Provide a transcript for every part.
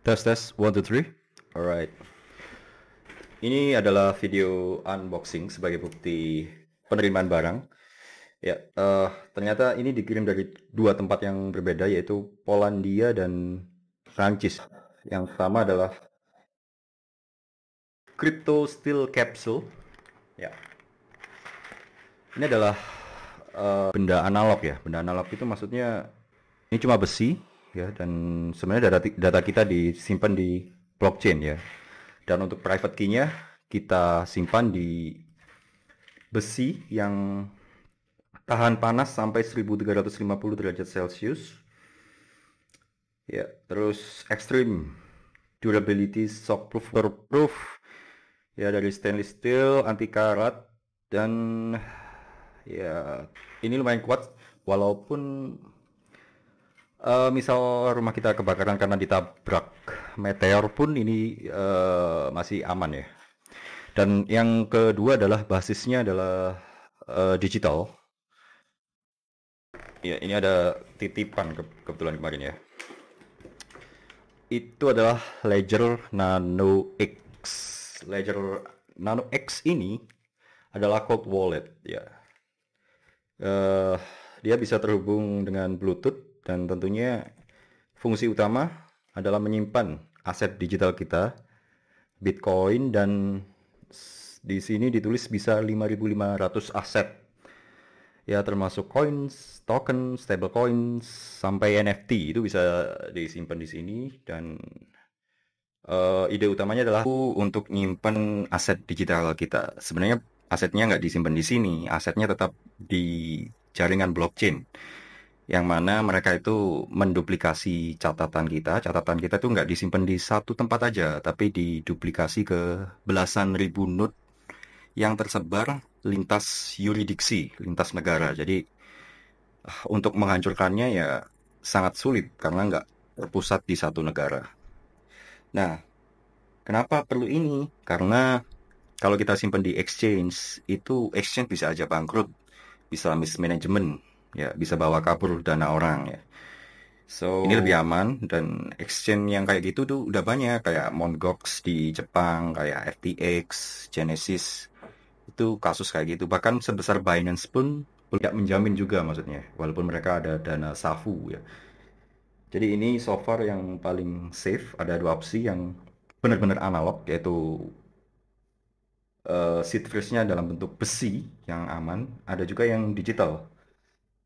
Test test one 2 three. Alright. Ini adalah video unboxing sebagai bukti penerimaan barang. Ya, uh, ternyata ini dikirim dari dua tempat yang berbeda yaitu Polandia dan Prancis. Yang pertama adalah Crypto Steel Capsule. Ya. Ini adalah uh, benda analog ya. Benda analog itu maksudnya ini cuma besi ya dan sebenarnya data, data kita disimpan di blockchain ya. Dan untuk private key-nya kita simpan di besi yang tahan panas sampai 1350 derajat Celcius. Ya, terus extreme durability shockproof waterproof ya dari stainless steel anti karat dan ya ini lumayan kuat walaupun Uh, misal rumah kita kebakaran karena ditabrak meteor pun ini uh, masih aman ya. Dan yang kedua adalah basisnya adalah uh, digital. Ya, ini ada titipan ke kebetulan kemarin ya. Itu adalah Ledger Nano X. Ledger Nano X ini adalah cold wallet ya. Uh, dia bisa terhubung dengan Bluetooth dan tentunya fungsi utama adalah menyimpan aset digital kita Bitcoin dan di sini ditulis bisa 5500 aset ya termasuk coins, token, stable coins sampai NFT itu bisa disimpan di sini dan uh, ide utamanya adalah untuk nyimpan aset digital kita. Sebenarnya asetnya nggak disimpan di sini, asetnya tetap di jaringan blockchain yang mana mereka itu menduplikasi catatan kita. Catatan kita itu nggak disimpan di satu tempat aja, tapi diduplikasi ke belasan ribu node yang tersebar lintas yuridiksi, lintas negara. Jadi ah, untuk menghancurkannya ya sangat sulit karena nggak terpusat di satu negara. Nah, kenapa perlu ini? Karena kalau kita simpan di exchange, itu exchange bisa aja bangkrut, bisa mismanagement, ya bisa bawa kabur dana orang ya. So, ini lebih aman dan exchange yang kayak gitu tuh udah banyak kayak Mongox di Jepang, kayak FTX, Genesis itu kasus kayak gitu. Bahkan sebesar Binance pun tidak menjamin juga maksudnya walaupun mereka ada dana safu ya. Jadi ini software yang paling safe ada dua opsi yang benar-benar analog yaitu uh, eh, seed phrase-nya dalam bentuk besi yang aman, ada juga yang digital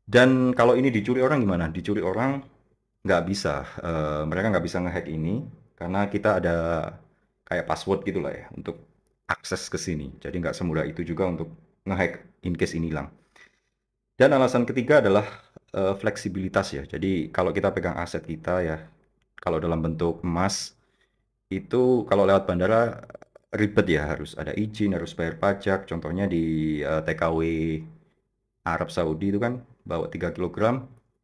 dan kalau ini dicuri orang gimana? Dicuri orang nggak bisa. Uh, mereka nggak bisa ngehack ini karena kita ada kayak password gitulah ya untuk akses ke sini. Jadi nggak semudah itu juga untuk ngehack in case ini hilang. Dan alasan ketiga adalah uh, fleksibilitas ya. Jadi kalau kita pegang aset kita ya, kalau dalam bentuk emas itu kalau lewat bandara ribet ya harus ada izin, harus bayar pajak. Contohnya di uh, eh, TKW Arab Saudi itu kan bawa 3 kg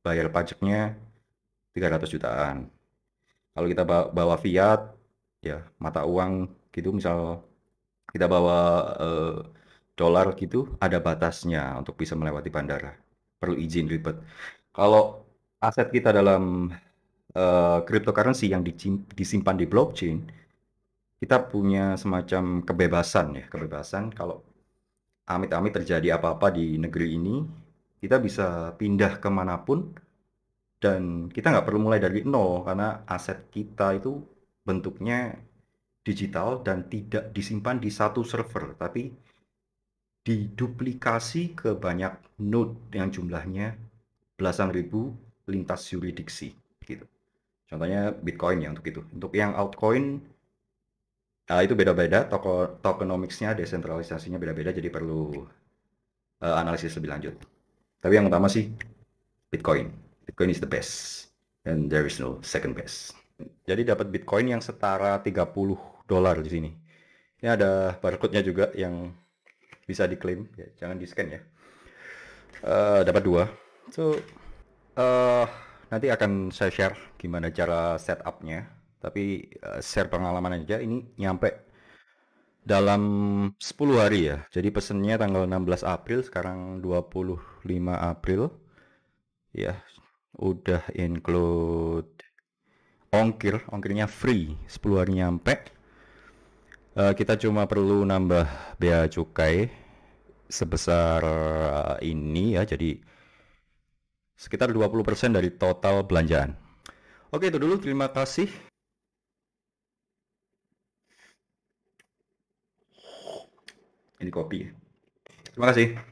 bayar pajaknya 300 jutaan kalau kita bawa fiat ya mata uang gitu misal kita bawa eh, dolar gitu ada batasnya untuk bisa melewati bandara perlu izin ribet kalau aset kita dalam eh, cryptocurrency yang disimpan di blockchain kita punya semacam kebebasan ya kebebasan kalau amit-amit terjadi apa-apa di negeri ini kita bisa pindah kemanapun dan kita nggak perlu mulai dari nol karena aset kita itu bentuknya digital dan tidak disimpan di satu server tapi diduplikasi ke banyak node yang jumlahnya belasan ribu lintas yuridiksi gitu contohnya Bitcoin ya untuk itu untuk yang altcoin nah itu beda-beda toko tokenomicsnya desentralisasinya beda-beda jadi perlu uh, analisis lebih lanjut tapi yang utama sih Bitcoin. Bitcoin is the best and there is no second best. Jadi dapat Bitcoin yang setara 30 dolar di sini. Ini ada barcode-nya juga yang bisa diklaim, ya, jangan di scan ya. Uh, dapat dua. So uh, nanti akan saya share gimana cara setupnya. Tapi uh, share pengalaman aja. Ini nyampe dalam 10 hari ya. Jadi pesennya tanggal 16 April sekarang 25 April. Ya, udah include ongkir, ongkirnya free, 10 hari nyampe. Uh, kita cuma perlu nambah bea cukai sebesar eh, ini ya, jadi sekitar 20% dari total belanjaan. Oke, itu dulu. Terima kasih. el copy. Ahora sí.